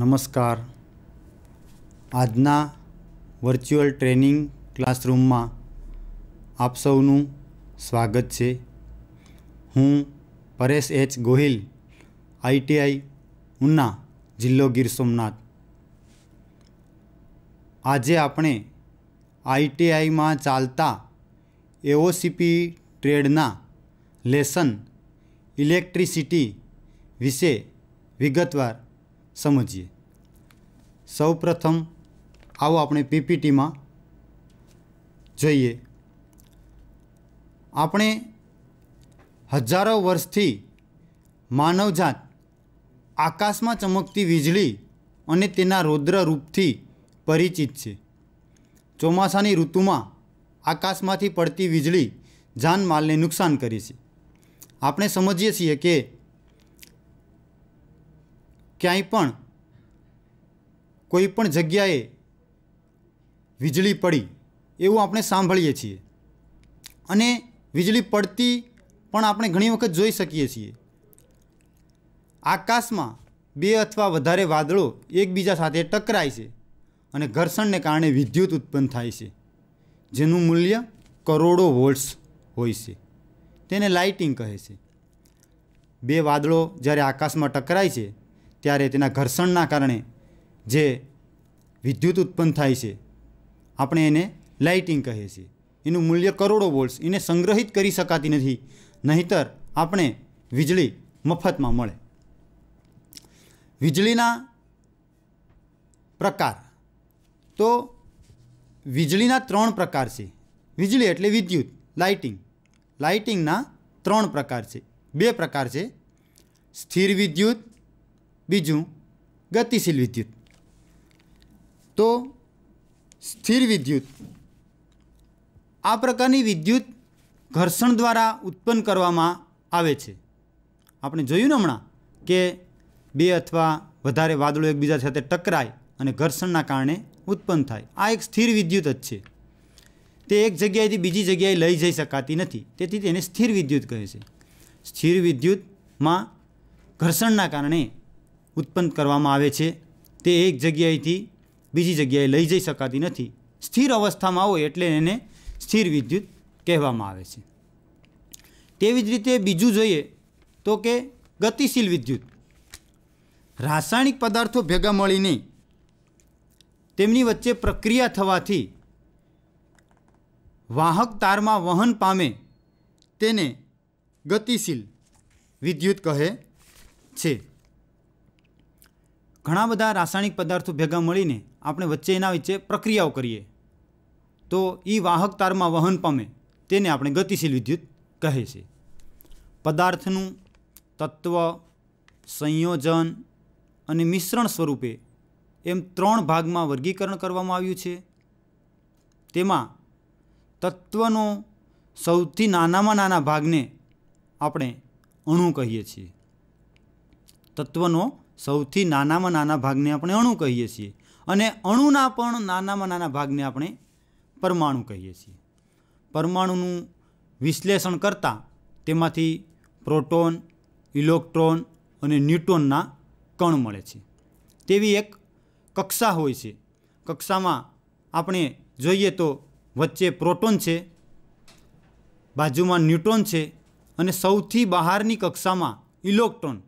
નમસ્કાર આજના virtual training ક્લાસરૂમમાં આપ સૌનું સ્વાગત છે હું પરેશ એચ ગોહિલ આઈટીઆઈ ઉના જિલ્લો ગીર સોમનાથ આજે આપણે આઈટીઆઈમાં ચાલતા એઓસીપી ટ્રેડના લેસન ઇલેક્ટ્રિસિટી વિશે વિગતવાર સમજીએ સૌપ્રથમ આવો આપણે પીપીટીમાં જોઈએ આપણે હજારો વર્ષથી માનવજાત આકાશમાં ચમકતી વીજળી અને તેના રૌદ્ર રૂપથી પરિચિત છે ચોમાસાની ઋતુમાં આકાશમાંથી પડતી વીજળી જાનમાલને નુકસાન કરે છે આપણે સમજીએ છીએ કે ક્યાંય પણ કોઈ પણ જગ્યાએ વીજળી પડી એવું આપણે સાંભળીએ છીએ અને વીજળી પડતી પણ આપણે ઘણી વખત જોઈ શકીએ છીએ આકાશમાં બે અથવા વધારે વાદળો એકબીજા સાથે ટકરાય છે અને ઘર્ષણને કારણે વિદ્યુત ઉત્પન્ન થાય છે જેનું મૂલ્ય કરોડો વોલ્ટ્સ હોય છે તેને લાઇટિંગ કહે છે બે વાદળો જ્યારે આકાશમાં ટકરાય છે ત્યારે તેના ઘર્ષણના કારણે જે વિદ્યુત ઉત્પન્ન થાય છે આપણે એને લાઇટિંગ કહે છે એનું મૂલ્ય કરોડો વોલ્ટ્સ એને સંગ્રહિત કરી શકાતી નથી નહીતર આપણે વીજળી મફતમાં મળે વીજળીના પ્રકાર તો વીજળીના ત્રણ પ્રકાર છે વીજળી એટલે વિદ્યુત લાઇટિંગ લાઇટિંગના ત્રણ પ્રકાર છે બે પ્રકાર છે સ્થિર વિદ્યુત બીજું ગતિશીલ વિદ્યુત તો સ્થિર વિદ્યુત આ પ્રકારની વિદ્યુત ઘર્ષણ દ્વારા ઉત્પન્ન કરવામાં આવે છે આપણે જોયું ને હમણાં કે બે અથવા વધારે વાદળો એકબીજા સાથે ટકરાય અને ઘર્ષણના કારણે ઉત્પન્ન થાય આ એક સ્થિર વિદ્યુત જ છે તે એક જગ્યાએથી બીજી જગ્યાએ લઈ જઈ શકાતી નથી તેથી તેને સ્થિર વિદ્યુત કહે છે સ્થિર વિદ્યુતમાં ઘર્ષણના કારણે ઉત્પન્ન કરવામાં આવે છે તે એક જગ્યાએથી બીજી જગ્યાએ લઈ જઈ શકાતી નથી સ્થિર અવસ્થામાં હોય એટલે એને સ્થિર વિદ્યુત કહેવામાં આવે છે તેવી જ રીતે બીજું જોઈએ તો કે ગતિશીલ વિદ્યુત રાસાયણિક પદાર્થો ભેગા મળીને તેમની વચ્ચે પ્રક્રિયા થવાથી વાહક તારમાં વહન પામે તેને ગતિશીલ વિદ્યુત કહે છે ઘણા બધા રાસાયણિક પદાર્થો ભેગા મળીને આપણે વચ્ચે એના વચ્ચે પ્રક્રિયાઓ કરીએ તો એ વાહક તારમાં વહન પામે તેને આપણે ગતિશીલ વિદ્યુત કહે છે પદાર્થનું તત્વ સંયોજન અને મિશ્રણ સ્વરૂપે એમ ત્રણ ભાગમાં વર્ગીકરણ કરવામાં આવ્યું છે તેમાં તત્વનો સૌથી નાનામાં નાના ભાગને આપણે અણુ કહીએ છીએ તત્વનો સૌથી નાનામાં નાના ભાગને આપણે અણુ કહીએ છીએ અને અણુના પણ નાનામાં નાના ભાગને આપણે પરમાણુ કહીએ છીએ પરમાણુનું વિશ્લેષણ કરતાં તેમાંથી પ્રોટોન ઇલેક્ટ્રોન અને ન્યુટ્રોનના કણ મળે છે તેવી એક કક્ષા હોય છે કક્ષામાં આપણે જોઈએ તો વચ્ચે પ્રોટોન છે બાજુમાં ન્યુટ્રોન છે અને સૌથી બહારની કક્ષામાં ઇલેક્ટ્રોન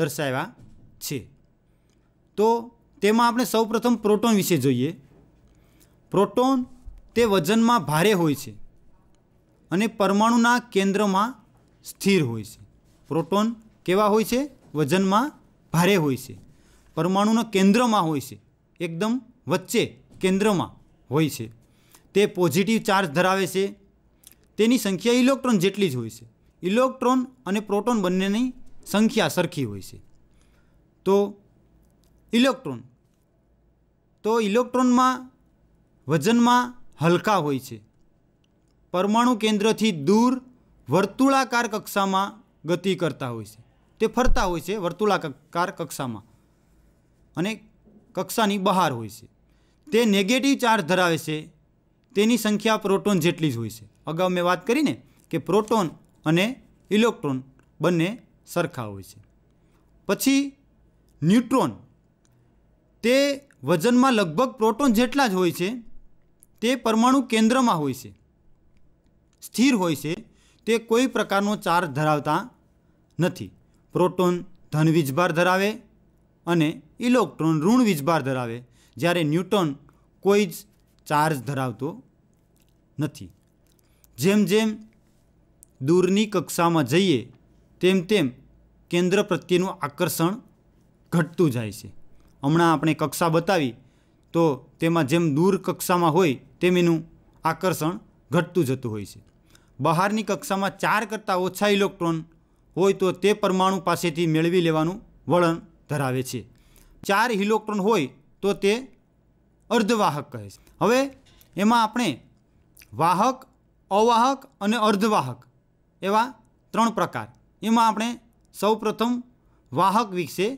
દર્શાવ્યા છે તો તેમાં આપણે સૌપ્રથમ પ્રોટોન વિશે જોઈએ પ્રોટોન તે વજનમાં ભારે હોય છે અને પરમાણુના કેન્દ્રમાં સ્થિર હોય છે પ્રોટોન કેવા હોય છે વજનમાં ભારે હોય છે પરમાણુના કેન્દ્રમાં હોય છે એકદમ વચ્ચે કેન્દ્રમાં હોય છે તે પોઝિટિવ ચાર્જ ધરાવે છે તેની સંખ્યા ઇલેક્ટ્રોન જેટલી જ હોય છે ઇલેક્ટ્રોન અને પ્રોટોન બંનેની સંખ્યા સરખી હોય છે તો ઇલેક્ટ્રોન તો ઇલેક્ટ્રોનમાં વજનમાં હલકા હોય છે પરમાણુ કેન્દ્રથી દૂર વર્તુળાકાર કક્ષામાં ગતિ કરતા હોય છે તે ફરતા હોય છે વર્તુળાકાર કક્ષામાં અને કક્ષાની બહાર હોય છે તે નેગેટિવ ચાર્જ ધરાવે છે તેની સંખ્યા પ્રોટોન જેટલી જ હોય છે અગાઉ મેં વાત કરીને કે પ્રોટોન અને ઇલેક્ટ્રોન બંને સરખા હોય છે પછી ન્યુટ્રોન તે વજનમાં લગભગ પ્રોટોન જેટલા જ હોય છે તે પરમાણુ કેન્દ્રમાં હોય છે સ્થિર હોય છે તે કોઈ પ્રકારનો ચાર્જ ધરાવતા નથી પ્રોટોન ધન વીજભાર ધરાવે અને ઇલેક્ટ્રોન ઋણ વીજભાર ધરાવે જ્યારે ન્યૂટન કોઈ જ ચાર્જ ધરાવતો નથી જેમ જેમ દૂરની કક્ષામાં જઈએ તેમ તેમ કેન્દ્ર પ્રત્યેનું આકર્ષણ ઘટતું જાય છે હમણાં આપણે કક્ષા બતાવી તો તેમાં જેમ દૂર કક્ષામાં હોય તેમ એનું આકર્ષણ ઘટતું જતું હોય છે બહારની કક્ષામાં ચાર કરતાં ઓછા ઇલેક્ટ્રોન હોય તો તે પરમાણુ પાસેથી મેળવી લેવાનું વળણ ધરાવે છે ચાર ઇલેક્ટ્રોન હોય તો તે અર્ધવાહક કહે છે હવે એમાં આપણે વાહક અવાહક અને અર્ધવાહક એવા ત્રણ પ્રકાર એમાં આપણે સૌપ્રથમ વાહક વિશે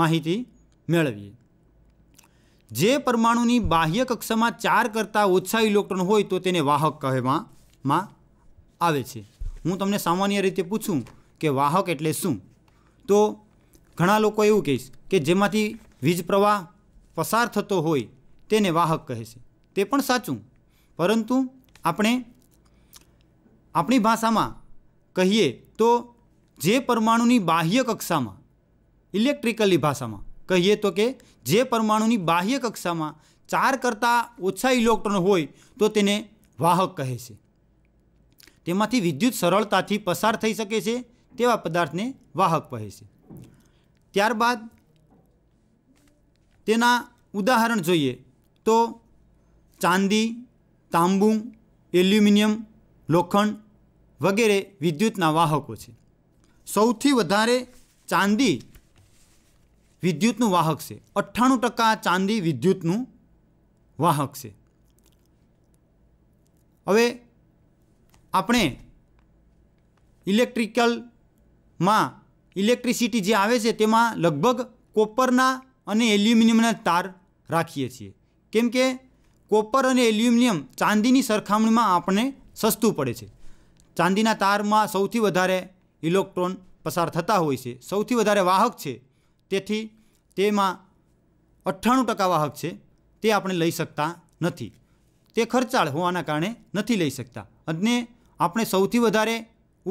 માહિતી મેળવીએ જે પરમાણુની બાહ્ય કક્ષામાં ચાર કરતાં ઓછા ઇલેક્ટ્રોન હોય તો તેને વાહક કહેવામાં આવે છે હું તમને સામાન્ય રીતે પૂછું કે વાહક એટલે શું તો ઘણા લોકો એવું કહીશ કે જેમાંથી વીજ પ્રવાહ પસાર થતો હોય તેને વાહક કહે છે તે પણ સાચું પરંતુ આપણે આપણી ભાષામાં કહીએ તો જે પરમાણુની બાહ્ય કક્ષામાં ઇલેક્ટ્રિકલી ભાષામાં કહીએ તો કે જે પરમાણુની બાહ્ય કક્ષામાં ચાર કરતાં ઓછા ઇલેક્ટ્રોન હોય તો તેને વાહક કહે છે તેમાંથી વિદ્યુત સરળતાથી પસાર થઈ શકે છે તેવા પદાર્થને વાહક કહે છે ત્યારબાદ તેના ઉદાહરણ જોઈએ તો ચાંદી તાંબુ એલ્યુમિનિયમ લોખંડ વગેરે વિદ્યુતના વાહકો છે સૌથી વધારે ચાંદી વિદ્યુતનું વાહક છે અઠ્ઠાણું ટકા ચાંદી વિદ્યુતનું વાહક છે હવે આપણે ઇલેક્ટ્રિકલમાં ઇલેક્ટ્રિસિટી જે આવે છે તેમાં લગભગ કોપરના અને એલ્યુમિનિયમના તાર રાખીએ છીએ કેમ કે કોપર અને એલ્યુમિનિયમ ચાંદીની સરખામણીમાં આપણને સસ્તું પડે છે ચાંદીના તારમાં સૌથી વધારે ઇલેક્ટ્રોન પસાર થતા હોય છે સૌથી વધારે વાહક છે તેથી તેમાં અઠ્ઠાણું ટકા વાહક છે તે આપણે લઈ શકતા નથી તે ખર્ચાળ હોવાના કારણે નથી લઈ શકતા અને આપણે સૌથી વધારે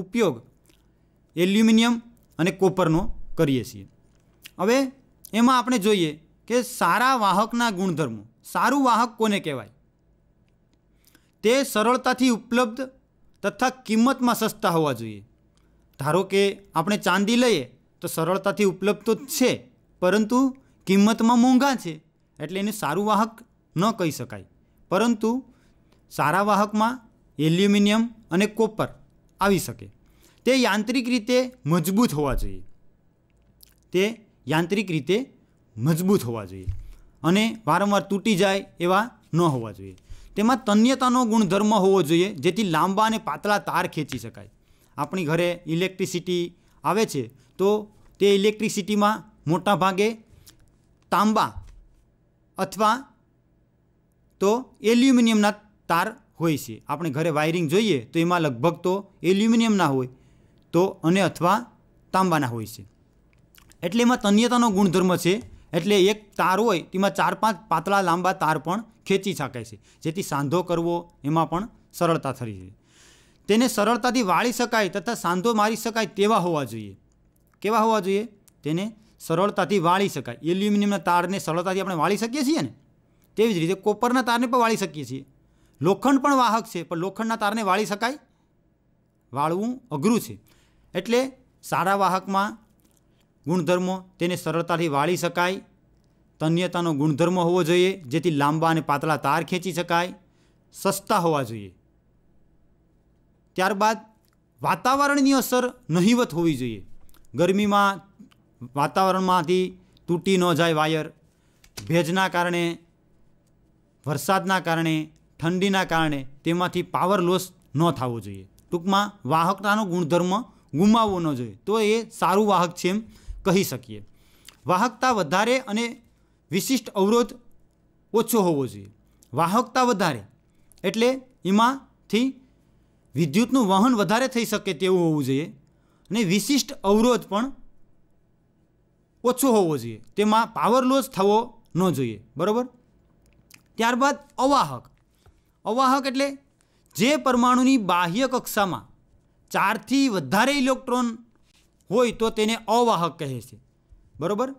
ઉપયોગ એલ્યુમિનિયમ અને કોપરનો કરીએ છીએ હવે એમાં આપણે જોઈએ કે સારા વાહકના ગુણધર્મો સારું વાહક કોને કહેવાય તે સરળતાથી ઉપલબ્ધ તથા કિંમતમાં સસ્તા હોવા જોઈએ ધારો કે આપણે ચાંદી લઈએ તો સરળતાથી ઉપલબ્ધ તો છે પરંતુ કિંમતમાં મોંઘા છે એટલે એને સારું વાહક ન કહી શકાય પરંતુ સારા વાહકમાં એલ્યુમિનિયમ અને કોપર આવી શકે તે યાંત્રિક રીતે મજબૂત હોવા જોઈએ તે યાંત્રિક રીતે મજબૂત હોવા જોઈએ અને વારંવાર તૂટી જાય એવા ન હોવા જોઈએ તેમાં તન્યતાનો ગુણધર્મ હોવો જોઈએ જેથી લાંબા અને પાતળા તાર ખેંચી શકાય આપણી ઘરે ઇલેક્ટ્રિસિટી આવે છે તો તે ઇલેક્ટ્રિસિટીમાં મોટા ભાગે તાંબા અથવા તો એલ્યુમિનિયમના તાર હોય છે આપણે ઘરે વાયરિંગ જોઈએ તો એમાં લગભગ તો એલ્યુમિનિયમના હોય તો અને અથવા તાંબાના હોય છે એટલે એમાં તન્યતાનો ગુણધર્મ છે એટલે એક તાર હોય તેમાં ચાર પાંચ પાતળા લાંબા તાર પણ ખેંચી શકાય છે જેથી સાંધો કરવો એમાં પણ સરળતા થઈ છે તેને સરળતાથી વાળી શકાય તથા સાંધો મારી શકાય તેવા હોવા જોઈએ કેવા હોવા જોઈએ તેને સરળતાથી વાળી શકાય એલ્યુમિનિયમના તારને સરળતાથી આપણે વાળી શકીએ છીએ ને તેવી જ રીતે કોપરના તારને પણ વાળી શકીએ છીએ લોખંડ પણ વાહક છે પણ લોખંડના તારને વાળી શકાય વાળવું અઘરું છે એટલે સારા વાહકમાં ગુણધર્મો તેને સરળતાથી વાળી શકાય તન્યતાનો ગુણધર્મ હોવો જોઈએ જેથી લાંબા અને પાતળા તાર ખેંચી શકાય સસ્તા હોવા જોઈએ ત્યારબાદ વાતાવરણની અસર નહીવત હોવી જોઈએ ગરમીમાં વાતાવરણમાંથી તૂટી ન જાય વાયર ભેજના કારણે વરસાદના કારણે ઠંડીના કારણે તેમાંથી પાવર લોસ ન થવો જોઈએ ટૂંકમાં વાહકતાનો ગુણધર્મ ગુમાવવો ન જોઈએ તો એ સારું વાહક છે એમ કહી શકીએ વાહકતા વધારે અને વિશિષ્ટ અવરોધ ઓછો હોવો જોઈએ વાહકતા વધારે એટલે એમાંથી વિદ્યુતનું વહન વધારે થઈ શકે તેવું હોવું જોઈએ અને વિશિષ્ટ અવરોધ પણ ઓછો હોવો જોઈએ તેમાં પાવર લોસ થવો ન જોઈએ બરાબર ત્યારબાદ અવાહક અવાહક એટલે જે પરમાણુની બાહ્ય કક્ષામાં ચારથી વધારે ઇલેક્ટ્રોન હોય તો તેને અવાહક કહે છે બરાબર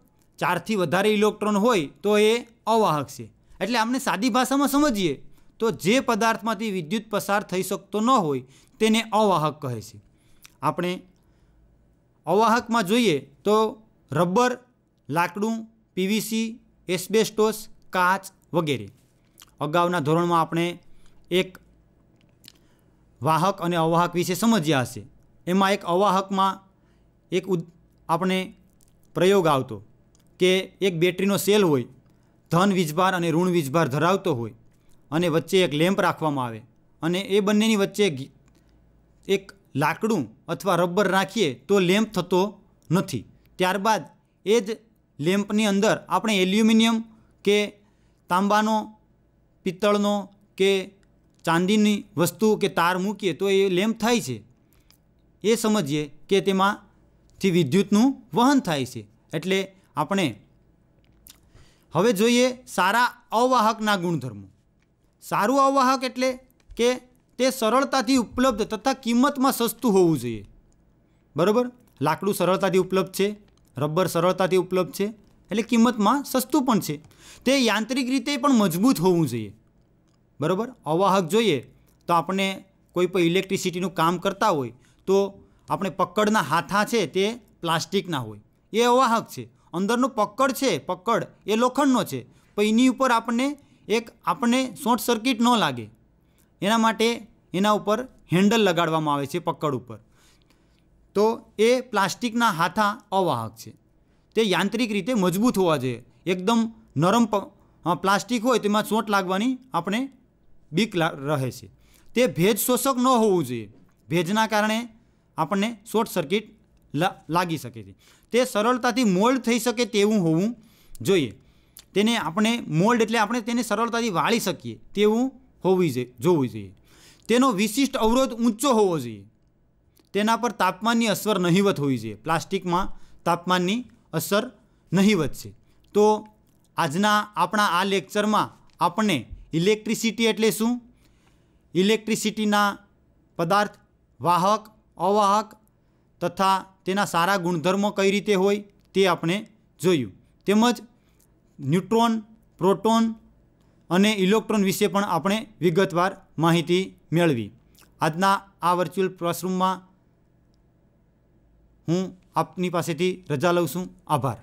ચારથી વધારે ઇલેક્ટ્રોન હોય તો એ અવાહક છે એટલે આપણે સાદી ભાષામાં સમજીએ તો જે પદાર્થમાંથી વિદ્યુત પસાર થઈ શકતો ન હોય તેને અવાહક કહે છે આપણે અવાહકમાં જોઈએ તો રબર લાકડું પીવીસી એસ્બેસ્ટોસ કાચ વગેરે અગાઉના ધોરણમાં આપણે એક વાહક અને અવાહક વિશે સમજ્યા હશે એમાં એક અવાહકમાં એક આપણે પ્રયોગ આવતો કે એક બેટરીનો સેલ હોય ધન વીજભાર અને ઋણ વીજભાર ધરાવતો હોય અને વચ્ચે એક લેમ્પ રાખવામાં આવે અને એ બંનેની વચ્ચે એક લાકડું અથવા રબર રાખીએ તો લેમ્પ થતો નથી ત્યારબાદ એ જ લેમ્પની અંદર આપણે એલ્યુમિનિયમ કે તાંબાનો પિત્તળનો કે ચાંદીની વસ્તુ કે તાર મૂકીએ તો એ લેમ્પ થાય છે એ સમજીએ કે તેમાંથી વિદ્યુતનું વહન થાય છે એટલે આપણે હવે જોઈએ સારા અવાહકના ગુણધર્મો સારું અવાહક એટલે કે તે સરળતાથી ઉપલબ્ધ તથા કિંમતમાં સસ્તું હોવું જોઈએ બરાબર લાકડું સરળતાથી ઉપલબ્ધ છે રબર સરળતાથી ઉપલબ્ધ છે એટલે કિંમતમાં સસ્તું પણ છે તે યાંત્રિક રીતે પણ મજબૂત હોવું જોઈએ બરાબર અવાહક જોઈએ તો આપણે કોઈ પણ ઇલેક્ટ્રિસિટીનું કામ કરતા હોય તો આપણે પકડના હાથા છે તે પ્લાસ્ટિકના હોય એ અવાહક છે અંદરનું પકડ છે પકડ એ લોખંડનો છે પણ એની ઉપર આપણને એક આપણને શોર્ટ સર્કિટ ન લાગે એના માટે એના ઉપર હેન્ડલ લગાડવામાં આવે છે પકડ ઉપર તો એ પ્લાસ્ટિકના હાથા અવાહક છે તે યાંત્રિક રીતે મજબૂત હોવા જોઈએ એકદમ નરમ પ્લાસ્ટિક હોય તેમાં ચોંટ લાગવાની આપણે બીક રહે છે તે ભેજ શોષક ન હોવું જોઈએ ભેજના કારણે આપણને શોર્ટ સર્કિટ લાગી શકે છે તે સરળતાથી મોલ્ડ થઈ શકે તેવું હોવું જોઈએ તેને આપણે મોલ્ડ એટલે આપણે તેને સરળતાથી વાળી શકીએ તેવું હોવી જોઈએ જોવું જોઈએ તેનો વિશિષ્ટ અવરોધ ઊંચો હોવો જોઈએ તેના પર તાપમાનની અસર નહીવત હોવી જોઈએ પ્લાસ્ટિકમાં તાપમાનની અસર નહીવત છે તો આજના આપણા આ લેક્ચરમાં આપણે ઇલેક્ટ્રિસિટી એટલે શું ઇલેક્ટ્રિસિટીના પદાર્થ વાહક અવાહક તથા તેના સારા ગુણધર્મો કઈ રીતે હોય તે આપણે જોયું તેમજ ન્યુટ્રોન પ્રોટોન અને ઇલેક્ટ્રોન વિશે પણ આપણે વિગતવાર માહિતી મેળવી આજના આ વર્ચ્યુઅલ ક્લાસરૂમમાં હું આપની પાસેથી રજા લઉં છું આભાર